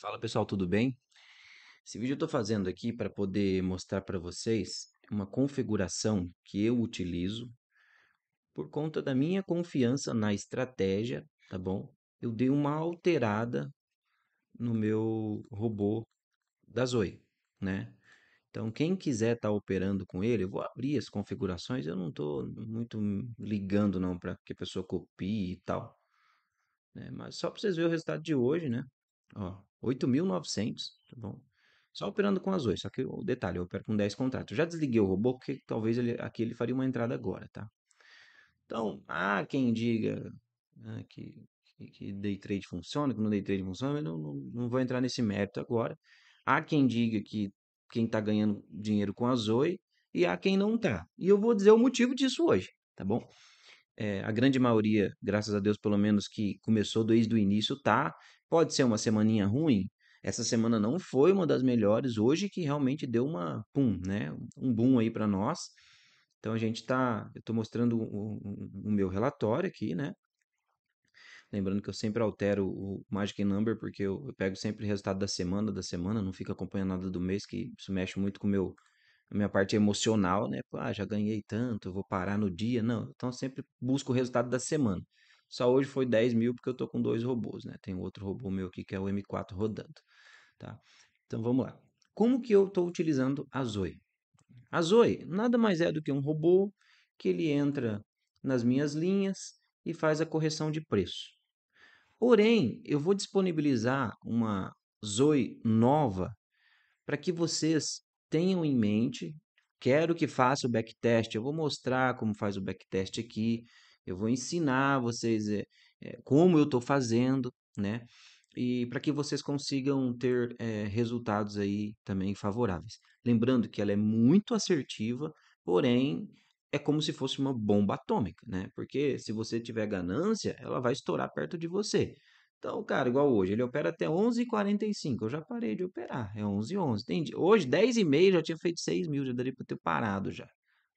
Fala pessoal, tudo bem? Esse vídeo eu estou fazendo aqui para poder mostrar para vocês uma configuração que eu utilizo por conta da minha confiança na estratégia, tá bom? Eu dei uma alterada no meu robô da Zoe, né? Então, quem quiser estar tá operando com ele, eu vou abrir as configurações, eu não estou muito ligando não para que a pessoa copie e tal. Né? Mas só para vocês verem o resultado de hoje, né? Ó, 8.900, tá bom? Só operando com as 8, só que o detalhe, eu opero com 10 contratos. Eu já desliguei o robô, porque talvez ele, aqui ele faria uma entrada agora, tá? Então, há quem diga né, que, que, que, day trade funciona, que não day trade funciona, não, não, não vou entrar nesse mérito agora. Há quem diga que quem está ganhando dinheiro com a Zoe e há quem não está. E eu vou dizer o motivo disso hoje, tá bom? É, a grande maioria, graças a Deus, pelo menos que começou desde o início, tá. Pode ser uma semaninha ruim? Essa semana não foi uma das melhores, hoje que realmente deu uma pum, né? Um boom aí para nós. Então a gente tá, eu tô mostrando o, o, o, meu relatório aqui, né? Lembrando que eu sempre altero o Magic Number porque eu, eu pego sempre o resultado da semana, da semana, não fico acompanhando nada do mês, que isso mexe muito com meu a minha parte emocional, né? Ah, já ganhei tanto, vou parar no dia. Não, então sempre busco o resultado da semana. Só hoje foi 10 mil porque eu tô com dois robôs, né? Tem outro robô meu aqui que é o M4 rodando, tá? Então vamos lá. Como que eu estou utilizando a Zoe? A Zoe nada mais é do que um robô que ele entra nas minhas linhas e faz a correção de preço. Porém, eu vou disponibilizar uma Zoe nova para que vocês tenham em mente. Quero que faça o backtest. Eu vou mostrar como faz o backtest aqui. Eu vou ensinar vocês é, é, como eu estou fazendo, né? E para que vocês consigam ter é, resultados aí também favoráveis. Lembrando que ela é muito assertiva, porém é como se fosse uma bomba atômica, né? Porque se você tiver ganância, ela vai estourar perto de você. Então, cara, igual hoje, ele opera até 11h45. Eu já parei de operar, é 11h11. 11. Hoje, 10h30, já tinha feito 6 mil, já daria para ter parado já.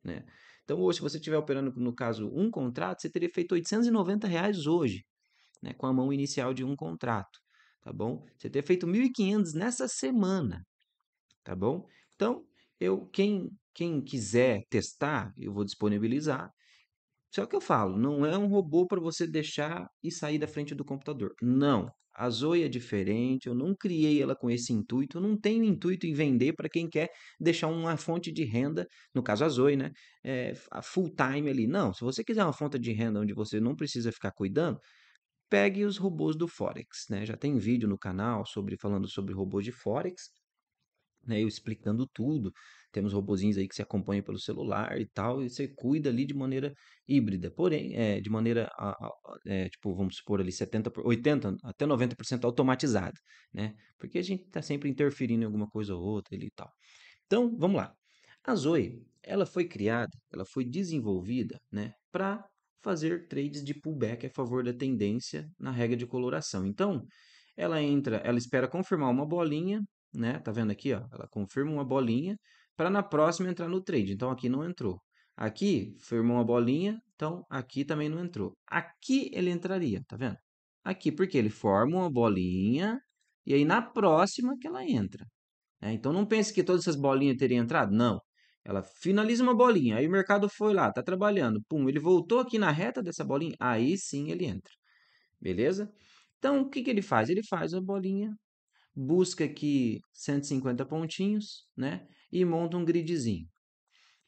Né? Então, hoje, se você estiver operando, no caso, um contrato, você teria feito 890 reais hoje, né? com a mão inicial de um contrato, tá bom? Você teria feito 1.500 nessa semana, tá bom? Então, eu quem, quem quiser testar, eu vou disponibilizar. Só que eu falo, não é um robô para você deixar e sair da frente do computador. Não. A Zoe é diferente, eu não criei ela com esse intuito, eu não tenho intuito em vender para quem quer deixar uma fonte de renda, no caso a Zoe, né? É, full time ali. Não, se você quiser uma fonte de renda onde você não precisa ficar cuidando, pegue os robôs do Forex, né? Já tem vídeo no canal sobre falando sobre robôs de Forex né, eu explicando tudo. Temos robozinhos aí que se acompanham pelo celular e tal, e você cuida ali de maneira híbrida. Porém, é, de maneira, a, a, é, tipo, vamos supor ali 70, 80 até 90% automatizada, né? Porque a gente está sempre interferindo em alguma coisa ou outra ali e tal. Então, vamos lá. A Zoe, ela foi criada, ela foi desenvolvida, né, para fazer trades de pullback a favor da tendência na regra de coloração. Então, ela entra, ela espera confirmar uma bolinha né? Tá vendo aqui, ó? Ela confirma uma bolinha para na próxima entrar no trade. Então aqui não entrou. Aqui firmou uma bolinha, então aqui também não entrou. Aqui ele entraria, tá vendo? Aqui porque ele forma uma bolinha e aí na próxima que ela entra. Né? Então não pense que todas essas bolinhas teriam entrado, não. Ela finaliza uma bolinha, aí o mercado foi lá, tá trabalhando, pum, ele voltou aqui na reta dessa bolinha, aí sim ele entra. Beleza? Então, o que, que ele faz? Ele faz a bolinha busca aqui 150 pontinhos, né? E monta um gridzinho.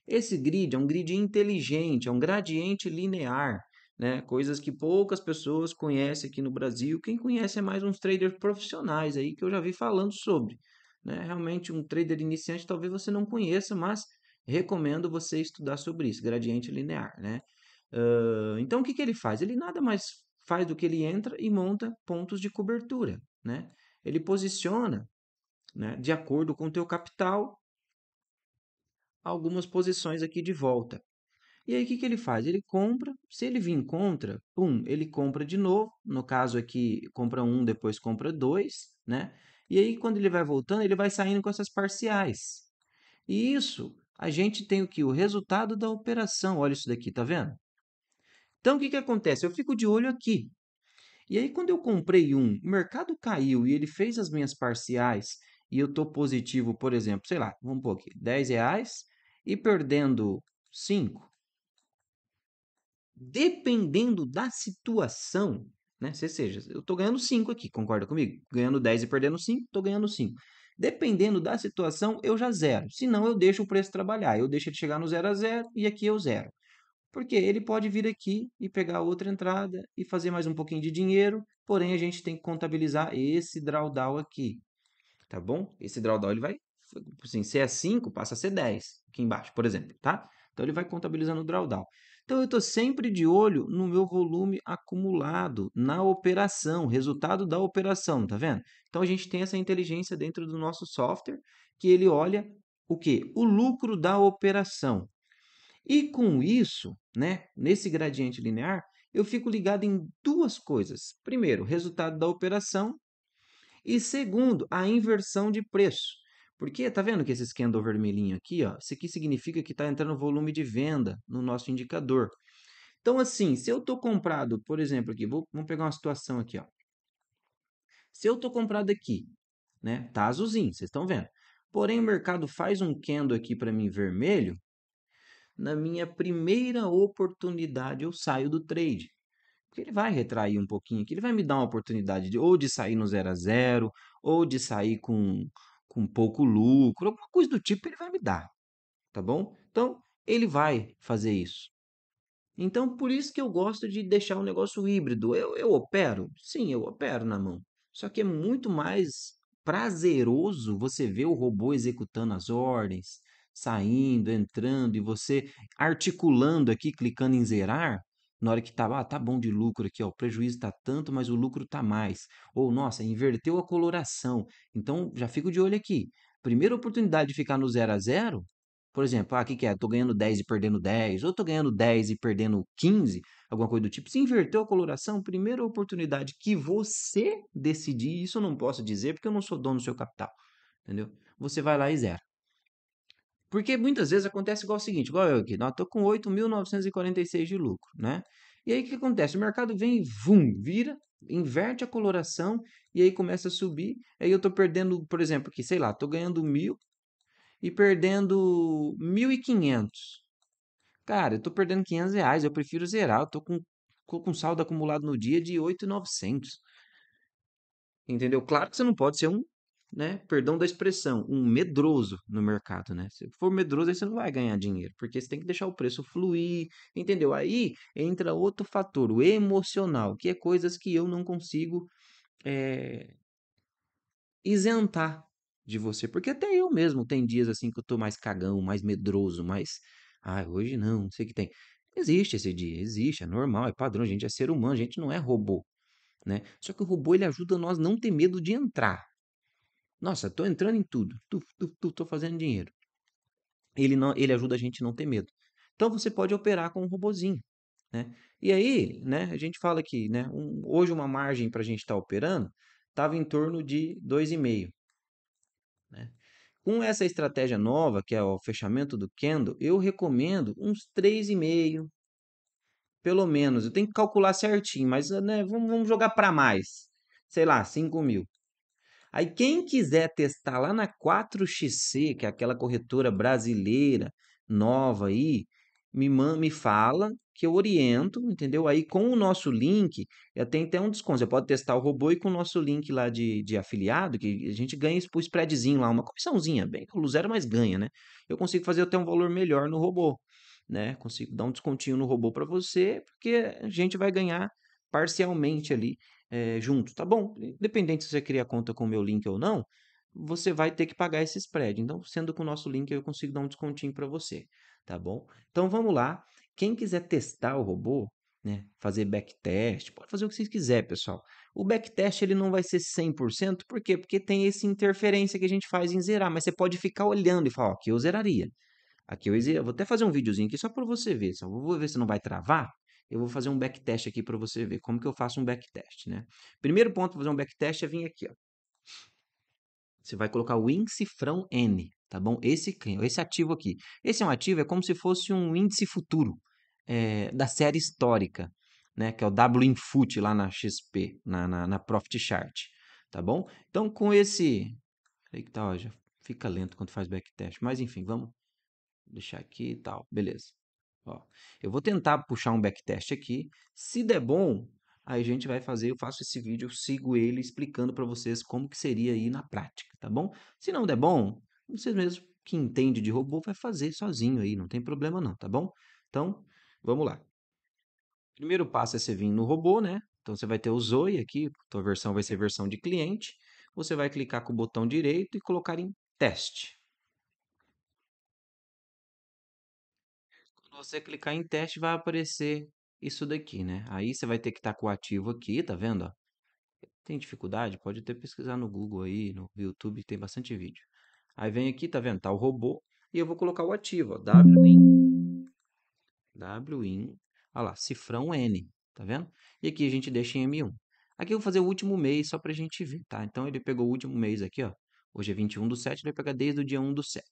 Esse grid é um grid inteligente, é um gradiente linear, né? Coisas que poucas pessoas conhecem aqui no Brasil. Quem conhece é mais uns traders profissionais aí que eu já vi falando sobre, né? Realmente um trader iniciante talvez você não conheça, mas recomendo você estudar sobre isso, gradiente linear, né? Uh, então o que, que ele faz? Ele nada mais faz do que ele entra e monta pontos de cobertura, né? ele posiciona né, de acordo com o teu capital algumas posições aqui de volta. E aí o que, que ele faz? Ele compra, se ele vir contra, pum, ele compra de novo. No caso aqui, compra um, depois compra dois, né? E aí, quando ele vai voltando, ele vai saindo com essas parciais. E isso, a gente tem o que? O resultado da operação. Olha isso daqui, tá vendo? Então, o que, que acontece? Eu fico de olho aqui. E aí, quando eu comprei um, o mercado caiu e ele fez as minhas parciais e eu estou positivo, por exemplo, sei lá, vamos pôr aqui, 10 reais e perdendo 5. Dependendo da situação, né? Se seja, eu estou ganhando 5 aqui, concorda comigo? Ganhando 10 e perdendo 5, estou ganhando 5. Dependendo da situação, eu já zero. Se não, eu deixo o preço trabalhar. Eu deixo ele chegar no zero a zero e aqui eu zero. Porque ele pode vir aqui e pegar outra entrada e fazer mais um pouquinho de dinheiro, porém a gente tem que contabilizar esse drawdown aqui, tá bom? Esse drawdown ele vai, assim, se é 5, passa a ser 10 aqui embaixo, por exemplo, tá? Então ele vai contabilizando o drawdown. Então eu estou sempre de olho no meu volume acumulado na operação, resultado da operação, tá vendo? Então a gente tem essa inteligência dentro do nosso software que ele olha o que? O lucro da operação. E com isso, né, nesse gradiente linear, eu fico ligado em duas coisas. Primeiro, resultado da operação. E segundo, a inversão de preço. Porque tá vendo que esse candle vermelhinho aqui, ó, isso aqui significa que está entrando volume de venda no nosso indicador. Então, assim, se eu estou comprado, por exemplo, aqui, vou, vamos pegar uma situação aqui, ó. Se eu estou comprado aqui, né, tá azulzinho, vocês estão vendo. Porém, o mercado faz um candle aqui para mim vermelho, na minha primeira oportunidade eu saio do trade. Porque ele vai retrair um pouquinho aqui, ele vai me dar uma oportunidade de, ou de sair no zero a zero, ou de sair com, com pouco lucro, alguma coisa do tipo ele vai me dar, tá bom? Então, ele vai fazer isso. Então, por isso que eu gosto de deixar um negócio híbrido. Eu, eu opero? Sim, eu opero na mão. Só que é muito mais prazeroso você ver o robô executando as ordens, saindo, entrando, e você articulando aqui, clicando em zerar, na hora que está ah, tá bom de lucro aqui, ó, o prejuízo está tanto, mas o lucro está mais. Ou, nossa, inverteu a coloração. Então, já fico de olho aqui. Primeira oportunidade de ficar no zero a zero, por exemplo, ah, que, é? Tô ganhando 10 e perdendo 10, ou tô ganhando 10 e perdendo 15, alguma coisa do tipo. Se inverteu a coloração, primeira oportunidade que você decidir, isso eu não posso dizer porque eu não sou dono do seu capital, entendeu? Você vai lá e zera. Porque muitas vezes acontece igual o seguinte, igual eu aqui, nós tô com 8.946 de lucro, né? E aí o que acontece? O mercado vem vum, vira, inverte a coloração e aí começa a subir. Aí eu tô perdendo, por exemplo, aqui, sei lá, tô ganhando mil e perdendo 1.500. Cara, eu tô perdendo 500 reais, eu prefiro zerar, eu tô com, com saldo acumulado no dia de 8.900. Entendeu? Claro que você não pode ser um né, perdão da expressão, um medroso no mercado, né? Se for medroso, aí você não vai ganhar dinheiro, porque você tem que deixar o preço fluir, entendeu? Aí entra outro fator, o emocional, que é coisas que eu não consigo é, isentar de você, porque até eu mesmo tem dias assim que eu tô mais cagão, mais medroso, mais, ah, hoje não, não sei o que tem. Existe esse dia, existe, é normal, é padrão, a gente é ser humano, a gente não é robô, né? Só que o robô ele ajuda nós não ter medo de entrar, nossa, tô entrando em tudo. Tu, tô fazendo dinheiro. Ele, não, ele ajuda a gente a não ter medo. Então você pode operar com um robozinho. Né? E aí, né, a gente fala que né, um, hoje uma margem para a gente estar tá operando estava em torno de 2,5. Né? Com essa estratégia nova, que é o fechamento do candle, eu recomendo uns 3,5. Pelo menos, eu tenho que calcular certinho, mas né, vamos, vamos jogar para mais. Sei lá, 5 mil. Aí quem quiser testar lá na 4xC, que é aquela corretora brasileira nova aí, me, me fala que eu oriento, entendeu? Aí com o nosso link, eu tenho até um desconto. Você pode testar o robô e com o nosso link lá de, de afiliado, que a gente ganha por spreadzinho lá, uma comissãozinha, bem que o zero é mais ganha, né? Eu consigo fazer até um valor melhor no robô, né? Consigo dar um descontinho no robô para você, porque a gente vai ganhar parcialmente ali é, junto. Tá bom, independente se você cria conta com o meu link ou não, você vai ter que pagar esse spread. Então, sendo com o nosso link, eu consigo dar um descontinho para você, tá bom? Então, vamos lá. Quem quiser testar o robô, né, fazer backtest, pode fazer o que vocês quiser, pessoal. O backtest ele não vai ser 100%, por quê? Porque tem essa interferência que a gente faz em zerar, mas você pode ficar olhando e falar, ó, aqui eu zeraria. Aqui eu, eu vou até fazer um videozinho aqui só para você ver, só vou ver se não vai travar. Eu vou fazer um backtest aqui para você ver como que eu faço um backtest, né? Primeiro ponto para fazer um backtest é vir aqui, ó. Você vai colocar o índice frão N, tá bom? Esse, esse ativo aqui. Esse é um ativo, é como se fosse um índice futuro é, da série histórica, né? Que é o WINFUT lá na XP, na, na, na Profit Chart, tá bom? Então, com esse... Aí que tá, ó, já fica lento quando faz backtest. Mas, enfim, vamos deixar aqui e tal. Beleza. Ó, eu vou tentar puxar um backtest aqui. Se der bom, aí a gente vai fazer, eu faço esse vídeo, sigo ele explicando para vocês como que seria aí na prática, tá bom? Se não der bom, vocês mesmos que entende de robô vai fazer sozinho aí, não tem problema não, tá bom? Então, vamos lá. Primeiro passo é você vir no robô, né? Então você vai ter o Zoe aqui, tua versão vai ser versão de cliente. Você vai clicar com o botão direito e colocar em teste. você clicar em teste, vai aparecer isso daqui, né? Aí você vai ter que estar com o ativo aqui, tá vendo? Ó? Tem dificuldade? Pode até pesquisar no Google aí, no YouTube, tem bastante vídeo. Aí vem aqui, tá vendo? Tá o robô. E eu vou colocar o ativo, ó, Win. Win. Olha lá, cifrão N, tá vendo? E aqui a gente deixa em M1. Aqui eu vou fazer o último mês só pra gente ver, tá? Então ele pegou o último mês aqui, ó. Hoje é 21 do 7, ele vai pegar desde o dia 1 do 7.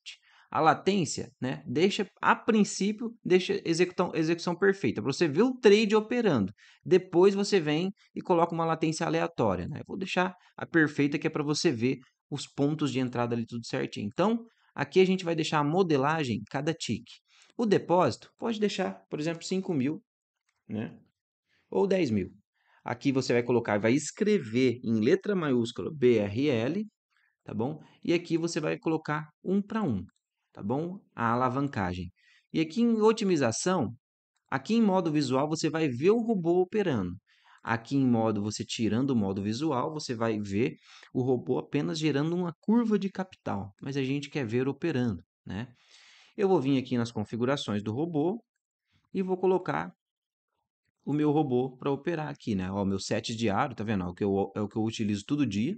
A latência, né, deixa, a princípio, deixa execução, execução perfeita. Você vê o trade operando. Depois você vem e coloca uma latência aleatória. Né? Eu vou deixar a perfeita, que é para você ver os pontos de entrada ali tudo certinho. Então, aqui a gente vai deixar a modelagem cada tique. O depósito pode deixar, por exemplo, 5 mil, né? Ou 10 mil. Aqui você vai colocar, vai escrever em letra maiúscula BRL, tá bom? E aqui você vai colocar um para um tá bom? A alavancagem. E aqui em otimização, aqui em modo visual você vai ver o robô operando. Aqui em modo, você tirando o modo visual, você vai ver o robô apenas gerando uma curva de capital, mas a gente quer ver operando, né? Eu vou vir aqui nas configurações do robô e vou colocar o meu robô para operar aqui, né? o meu set diário, tá vendo? o que eu, é o que eu utilizo todo dia,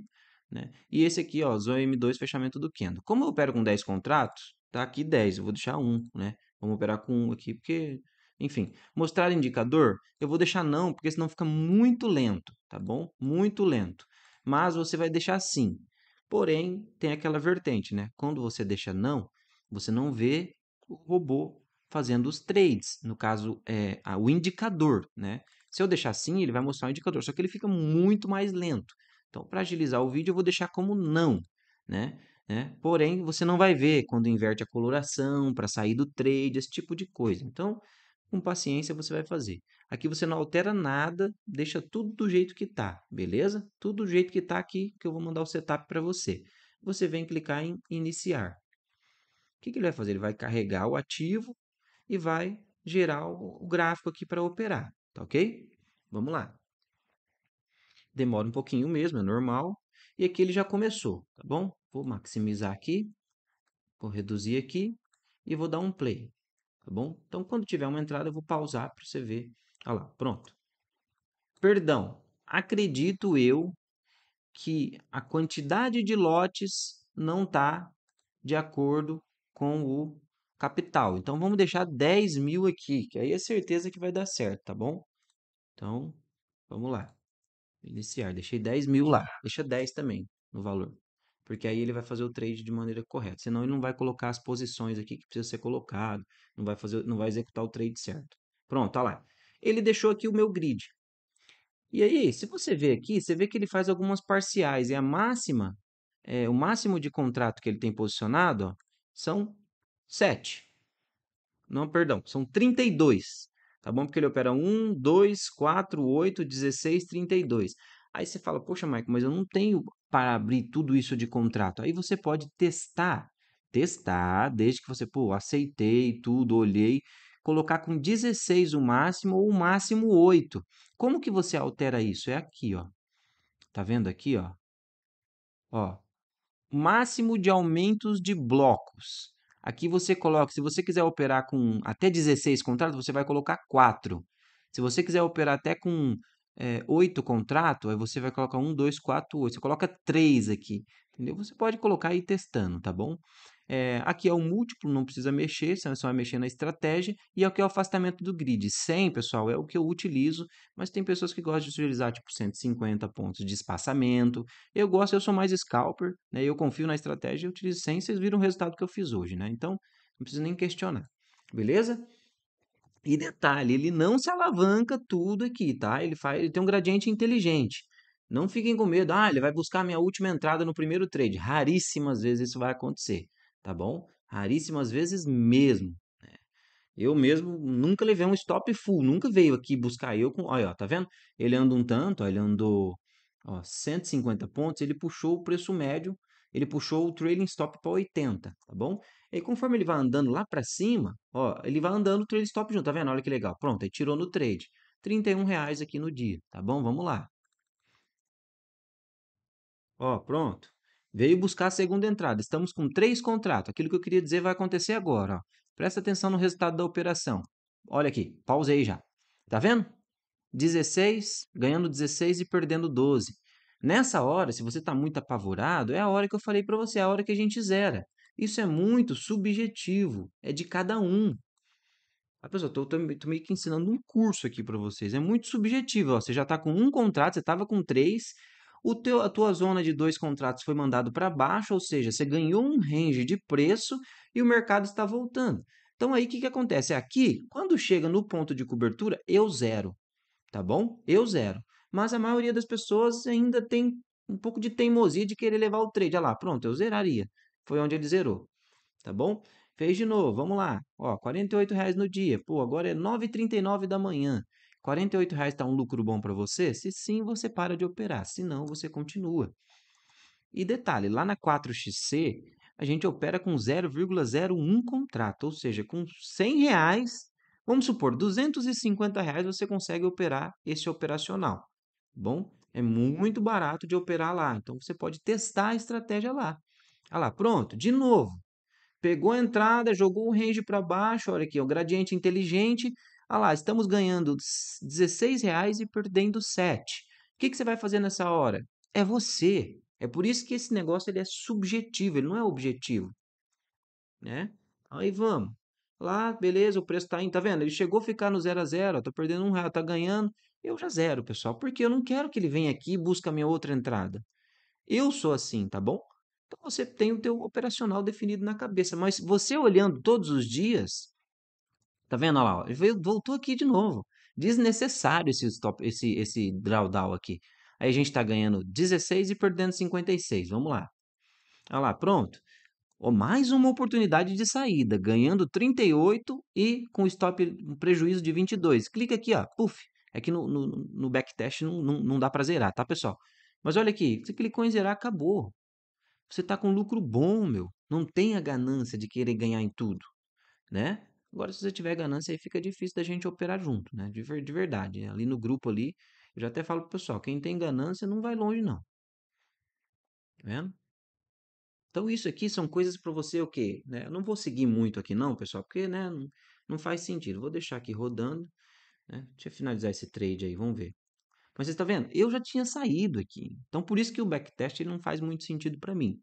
né? E esse aqui, ó, Zoom M2 fechamento do Kendo. Como eu opero com 10 contratos, Tá aqui 10, eu vou deixar 1, né? Vamos operar com 1 aqui, porque enfim, mostrar indicador, eu vou deixar não, porque senão fica muito lento, tá bom? Muito lento. Mas você vai deixar sim. Porém, tem aquela vertente, né? Quando você deixa não, você não vê o robô fazendo os trades, no caso, é, o indicador, né? Se eu deixar sim, ele vai mostrar o indicador, só que ele fica muito mais lento. Então, para agilizar o vídeo, eu vou deixar como não, né? Né? Porém, você não vai ver quando inverte a coloração para sair do trade, esse tipo de coisa. Então, com paciência você vai fazer. Aqui você não altera nada, deixa tudo do jeito que está beleza? Tudo do jeito que está aqui que eu vou mandar o setup para você. Você vem clicar em iniciar. O que, que ele vai fazer? Ele vai carregar o ativo e vai gerar o gráfico aqui para operar, tá ok? Vamos lá. Demora um pouquinho mesmo, é normal. E aqui ele já começou, tá bom? Vou maximizar aqui, vou reduzir aqui e vou dar um play, tá bom? Então, quando tiver uma entrada, eu vou pausar para você ver. Olha lá, pronto. Perdão, acredito eu que a quantidade de lotes não está de acordo com o capital. Então, vamos deixar 10 mil aqui, que aí é certeza que vai dar certo, tá bom? Então, vamos lá. Iniciar, deixei 10 mil lá. Deixa 10 também no valor. Porque aí ele vai fazer o trade de maneira correta. Senão ele não vai colocar as posições aqui que precisa ser colocado. Não vai, fazer, não vai executar o trade certo. Pronto, tá lá. Ele deixou aqui o meu grid. E aí, se você ver aqui, você vê que ele faz algumas parciais. E a máxima, é, o máximo de contrato que ele tem posicionado, ó, são 7. Não, perdão, são 32 tá bom? Porque ele opera 1, 2, 4, 8, 16, 32. Aí você fala, poxa, Michael, mas eu não tenho para abrir tudo isso de contrato. Aí você pode testar, testar, desde que você, pô, aceitei tudo, olhei, colocar com 16 o máximo ou o máximo 8. Como que você altera isso? É aqui, ó. Tá vendo aqui, ó? Ó, máximo de aumentos de blocos. Aqui você coloca, se você quiser operar com até 16 contratos, você vai colocar 4. Se você quiser operar até com é, eh, 8 contratos, aí você vai colocar 1, 2, 4, 8. Você coloca 3 aqui, entendeu? Você pode colocar aí testando, tá bom? É, aqui é o múltiplo, não precisa mexer, você só vai mexer na estratégia. E aqui é, é o afastamento do grid. 100, pessoal, é o que eu utilizo, mas tem pessoas que gostam de utilizar tipo 150 pontos de espaçamento. Eu gosto, eu sou mais scalper, né? eu confio na estratégia, eu utilizo 100, vocês viram o resultado que eu fiz hoje, né? Então, não precisa nem questionar, beleza? E detalhe, ele não se alavanca tudo aqui, tá? Ele, faz, ele tem um gradiente inteligente. Não fiquem com medo, ah, ele vai buscar minha última entrada no primeiro trade. Raríssimas vezes isso vai acontecer tá bom? Raríssimas vezes mesmo. Né? Eu mesmo nunca levei um stop full, nunca veio aqui buscar eu com. Olha, ó, tá vendo? Ele andou um tanto, ó, ele andou ó, 150 pontos, ele puxou o preço médio, ele puxou o trailing stop para 80, tá bom? E conforme ele vai andando lá para cima, ó, ele vai andando o trailing stop junto, tá vendo? Olha que legal. Pronto, aí tirou no trade. 31 reais aqui no dia, tá bom? Vamos lá. Ó, pronto. Veio buscar a segunda entrada. Estamos com três contratos. Aquilo que eu queria dizer vai acontecer agora. Ó. Presta atenção no resultado da operação. Olha aqui, pausei já. Tá vendo? 16, ganhando 16 e perdendo 12. Nessa hora, se você está muito apavorado, é a hora que eu falei para você, é a hora que a gente zera. Isso é muito subjetivo, é de cada um. Ah, pessoal, tô, tô, tô meio que ensinando um curso aqui para vocês. É muito subjetivo. Ó. Você já está com um contrato, você estava com três, o teu, a tua zona de dois contratos foi mandado para baixo, ou seja, você ganhou um range de preço e o mercado está voltando. Então aí o que, que acontece? Aqui, quando chega no ponto de cobertura, eu zero, tá bom? Eu zero. Mas a maioria das pessoas ainda tem um pouco de teimosia de querer levar o trade. Olha lá, pronto, eu zeraria. Foi onde ele zerou, tá bom? Fez de novo, vamos lá. Ó, R$ reais no dia. Pô, agora é 9h39 da manhã. 48 reais está um lucro bom para você? Se sim, você para de operar. Se não, você continua. E detalhe, lá na 4xC, a gente opera com 0,01 contrato, ou seja, com 100 reais, vamos supor, 250 reais você consegue operar esse operacional. Tá bom, é muito barato de operar lá, então você pode testar a estratégia lá. Olha ah lá, pronto, de novo. Pegou a entrada, jogou o range para baixo, olha aqui, o gradiente inteligente, ah lá, estamos ganhando 16 reais e perdendo R$7. O que, que você vai fazer nessa hora? É você. É por isso que esse negócio ele é subjetivo, ele não é objetivo. Né? Aí vamos. Lá, beleza, o preço tá indo, tá vendo? Ele chegou a ficar no 0 a 0 estou tá perdendo um real, está ganhando. Eu já zero, pessoal, porque eu não quero que ele venha aqui e busque a minha outra entrada. Eu sou assim, tá bom? Então você tem o teu operacional definido na cabeça, mas você olhando todos os dias, Tá vendo Olha lá? Ele veio, voltou aqui de novo. Desnecessário esse, stop, esse, esse drawdown aqui. Aí a gente está ganhando 16 e perdendo 56. Vamos lá. Olha lá, pronto. Oh, mais uma oportunidade de saída, ganhando 38 e com stop um prejuízo de 22. Clica aqui, ó, puf. É que no, no, no backtest não, não, não dá para zerar, tá, pessoal? Mas olha aqui, você clicou em zerar, acabou. Você está com lucro bom, meu. Não tem a ganância de querer ganhar em tudo, né? Agora, se você tiver ganância, aí fica difícil da gente operar junto, né? De, ver, de verdade. Né, ali no grupo ali, eu já até falo pro pessoal, quem tem ganância não vai longe, não. Tá vendo? Então, isso aqui são coisas para você o quê? Né? Eu não vou seguir muito aqui não, pessoal, porque né, não, não faz sentido. Vou deixar aqui rodando. Né? Deixa eu finalizar esse trade aí, vamos ver. Mas você está vendo? Eu já tinha saído aqui. Então, por isso que o backtest ele não faz muito sentido para mim.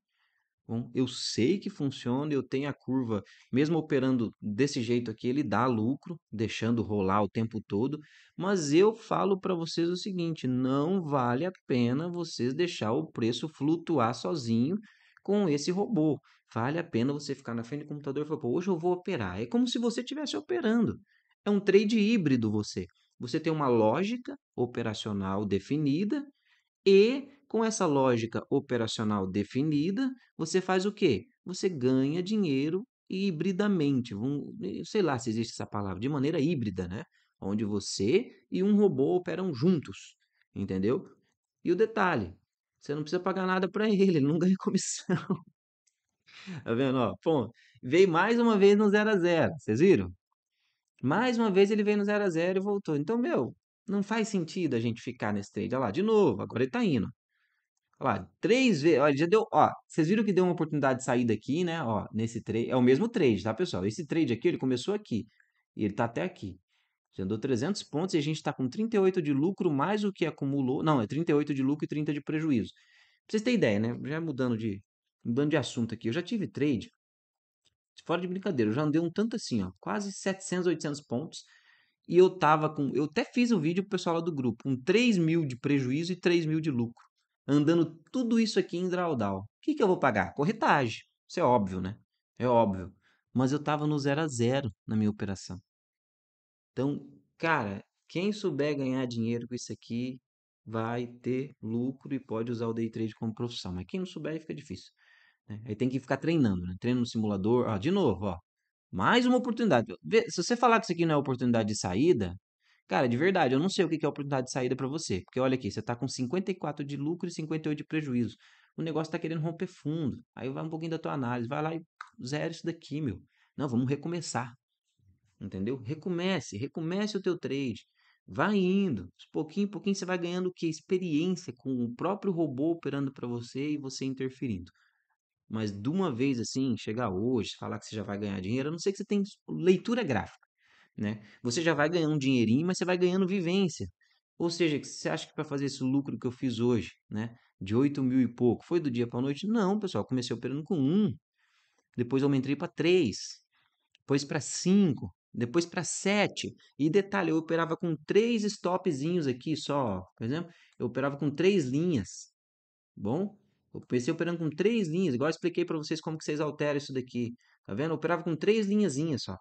Bom, então, eu sei que funciona, eu tenho a curva, mesmo operando desse jeito aqui, ele dá lucro, deixando rolar o tempo todo, mas eu falo para vocês o seguinte, não vale a pena vocês deixar o preço flutuar sozinho com esse robô. Vale a pena você ficar na frente do computador e falar, Pô, hoje eu vou operar. É como se você estivesse operando. É um trade híbrido você. Você tem uma lógica operacional definida e com essa lógica operacional definida, você faz o quê? Você ganha dinheiro hibridamente, eh, sei lá se existe essa palavra, de maneira híbrida, né? Onde você e um robô operam juntos, entendeu? E o detalhe, você não precisa pagar nada para ele, ele não ganha comissão. tá vendo? Ó, bom, veio mais uma vez no 0 a 0 vocês viram? Mais uma vez ele veio no 0 a 0 e voltou. Então, meu, não faz sentido a gente ficar nesse trade. Olha lá, de novo, agora ele tá indo. Olha lá, três vezes. Olha, já deu. Ó, vocês viram que deu uma oportunidade de saída aqui, né? Ó, nesse trade. É o mesmo trade, tá, pessoal? Esse trade aqui, ele começou aqui. E ele tá até aqui. Já andou 300 pontos e a gente está com 38 de lucro mais o que acumulou. Não, é 38 de lucro e 30 de prejuízo. Pra vocês terem ideia, né? Já mudando de, mudando de assunto aqui. Eu já tive trade, fora de brincadeira, eu já andei um tanto assim, ó. Quase 700, 800 pontos. E eu tava com. Eu até fiz um vídeo pro pessoal lá do grupo. Um 3 mil de prejuízo e 3 mil de lucro andando tudo isso aqui em drawdown. O que, que eu vou pagar? Corretagem. Isso é óbvio, né? É óbvio. Mas eu estava no zero a zero na minha operação. Então, cara, quem souber ganhar dinheiro com isso aqui vai ter lucro e pode usar o day trade como profissão. Mas quem não souber, fica difícil. Né? Aí tem que ficar treinando, né? Treino no simulador. Ó, de novo, ó. Mais uma oportunidade. Vê, se você falar que isso aqui não é oportunidade de saída, Cara, de verdade, eu não sei o que é a oportunidade de saída para você. Porque olha aqui, você está com 54 de lucro e 58 de prejuízo. O negócio está querendo romper fundo. Aí vai um pouquinho da tua análise, vai lá e zero isso daqui, meu. Não, vamos recomeçar. Entendeu? Recomece, recomece o teu trade. Vai indo. Pouquinho em pouquinho você vai ganhando o que? Experiência com o próprio robô operando para você e você interferindo. Mas de uma vez assim, chegar hoje, falar que você já vai ganhar dinheiro, a não ser que você tenha leitura gráfica né? Você já vai ganhar um dinheirinho, mas você vai ganhando vivência. Ou seja, você acha que para fazer esse lucro que eu fiz hoje, né? De 8 mil e pouco, foi do dia para a noite? Não, pessoal, comecei operando com um, depois aumentei para três, depois para cinco, depois para sete. E detalhe, eu operava com três stopzinhos aqui só, por exemplo, eu operava com três linhas. Bom, eu comecei operando com três linhas, igual eu expliquei para vocês como que vocês alteram isso daqui. Tá vendo? Eu operava com três linhas só.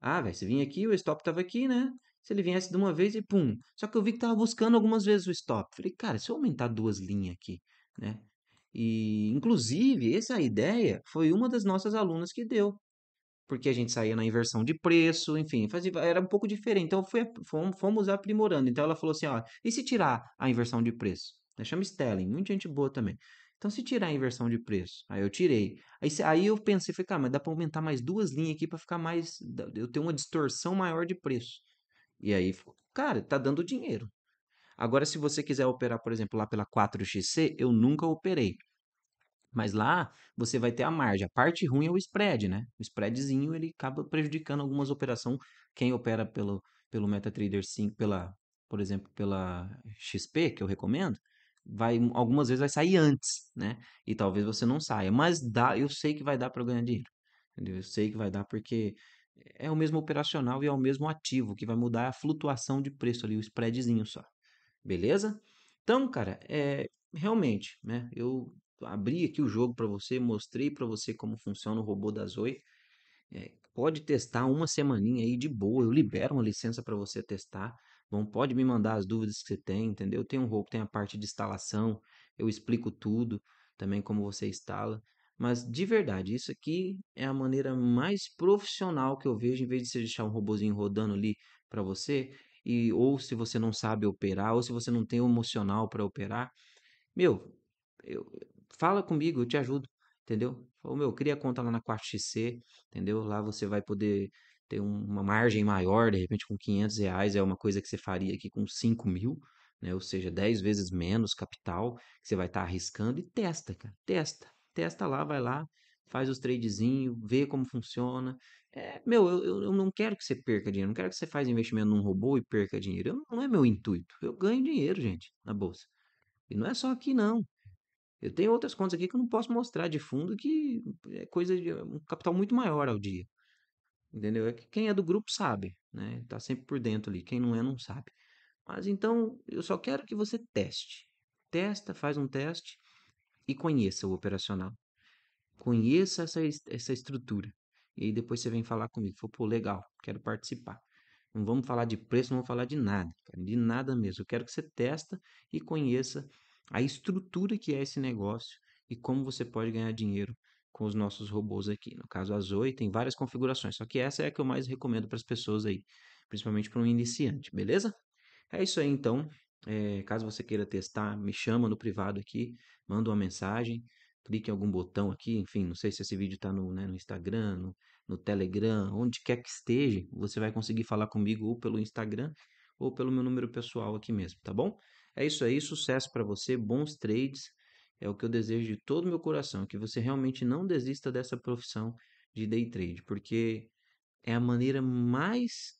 Ah, velho, se vinha aqui, o stop tava aqui, né? Se ele viesse de uma vez e pum. Só que eu vi que tava buscando algumas vezes o stop. Falei, cara, se eu aumentar duas linhas aqui, né? E, inclusive, essa ideia foi uma das nossas alunas que deu. Porque a gente saía na inversão de preço, enfim, fazia, era um pouco diferente. Então, foi, fomos aprimorando. Então, ela falou assim, ó, e se tirar a inversão de preço? Chama Stelling, muita gente boa também. Então, se tirar a inversão de preço, aí eu tirei. Aí, aí eu pensei, falei, cara, mas dá para aumentar mais duas linhas aqui para ficar mais. Eu tenho uma distorção maior de preço. E aí, cara, tá dando dinheiro. Agora, se você quiser operar, por exemplo, lá pela 4xC, eu nunca operei. Mas lá você vai ter a margem. A parte ruim é o spread, né? O spreadzinho ele acaba prejudicando algumas operações. Quem opera pelo, pelo MetaTrader 5, pela, por exemplo, pela XP, que eu recomendo, vai algumas vezes vai sair antes, né? E talvez você não saia, mas dá, eu sei que vai dar para ganhar dinheiro. Entendeu? Eu sei que vai dar porque é o mesmo operacional e é o mesmo ativo, que vai mudar a flutuação de preço ali, o spreadzinho só. Beleza? Então, cara, é realmente, né? Eu abri aqui o jogo para você, mostrei para você como funciona o robô da Zoe. É, pode testar uma semaninha aí de boa, eu libero uma licença para você testar. Bom, pode me mandar as dúvidas que você tem, entendeu? Tem um roubo, tem a parte de instalação, eu explico tudo, também como você instala. Mas de verdade, isso aqui é a maneira mais profissional que eu vejo, em vez de você deixar um robozinho rodando ali para você, e ou se você não sabe operar, ou se você não tem o emocional para operar, meu, eu, fala comigo, eu te ajudo, entendeu? Ou meu, cria conta lá na 4xC, entendeu? Lá você vai poder ter uma margem maior, de repente com 500 reais é uma coisa que você faria aqui com 5 mil, né? ou seja, 10 vezes menos capital que você vai estar tá arriscando e testa, cara, testa, testa lá, vai lá, faz os tradezinhos, vê como funciona. É, meu, eu, eu não quero que você perca dinheiro, não quero que você faça investimento num robô e perca dinheiro, eu, não é meu intuito, eu ganho dinheiro, gente, na bolsa. E não é só aqui não, eu tenho outras contas aqui que eu não posso mostrar de fundo que é coisa de é um capital muito maior ao dia entendeu? É que quem é do grupo sabe, né? Tá sempre por dentro ali. Quem não é, não sabe. Mas então, eu só quero que você teste. Testa, faz um teste e conheça o operacional. Conheça essa, essa estrutura. E aí depois você vem falar comigo. Fala, pô, legal, quero participar. Não vamos falar de preço, não vamos falar de nada. De nada mesmo. Eu quero que você testa e conheça a estrutura que é esse negócio e como você pode ganhar dinheiro com os nossos robôs aqui. No caso, a Zoe tem várias configurações, só que essa é a que eu mais recomendo para as pessoas aí, principalmente para um iniciante, beleza? É isso aí então. É, caso você queira testar, me chama no privado aqui, manda uma mensagem, clique em algum botão aqui, enfim, não sei se esse vídeo está no, né, no, Instagram, no, no Telegram, onde quer que esteja, você vai conseguir falar comigo ou pelo Instagram ou pelo meu número pessoal aqui mesmo, tá bom? É isso aí, sucesso para você, bons trades é o que eu desejo de todo o meu coração, que você realmente não desista dessa profissão de day trade, porque é a maneira mais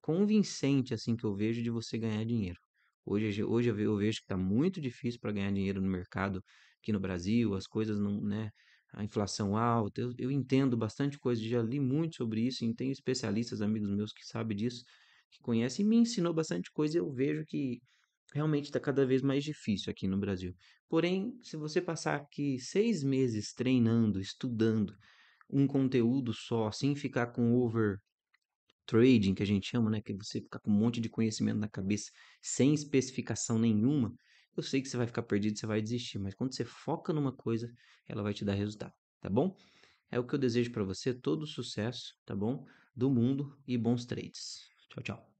convincente assim que eu vejo de você ganhar dinheiro. Hoje, hoje eu vejo que está muito difícil para ganhar dinheiro no mercado aqui no Brasil, as coisas não, né? A inflação alta, eu, eu entendo bastante coisa, já li muito sobre isso, e tenho especialistas, amigos meus que sabem disso, que conhecem, e me ensinou bastante coisa. Eu vejo que realmente está cada vez mais difícil aqui no Brasil. Porém, se você passar aqui seis meses treinando, estudando um conteúdo só, sem ficar com over trading, que a gente chama, né? Que você ficar com um monte de conhecimento na cabeça sem especificação nenhuma, eu sei que você vai ficar perdido, você vai desistir. Mas quando você foca numa coisa, ela vai te dar resultado, tá bom? É o que eu desejo para você, todo sucesso, tá bom? Do mundo e bons trades. Tchau, tchau.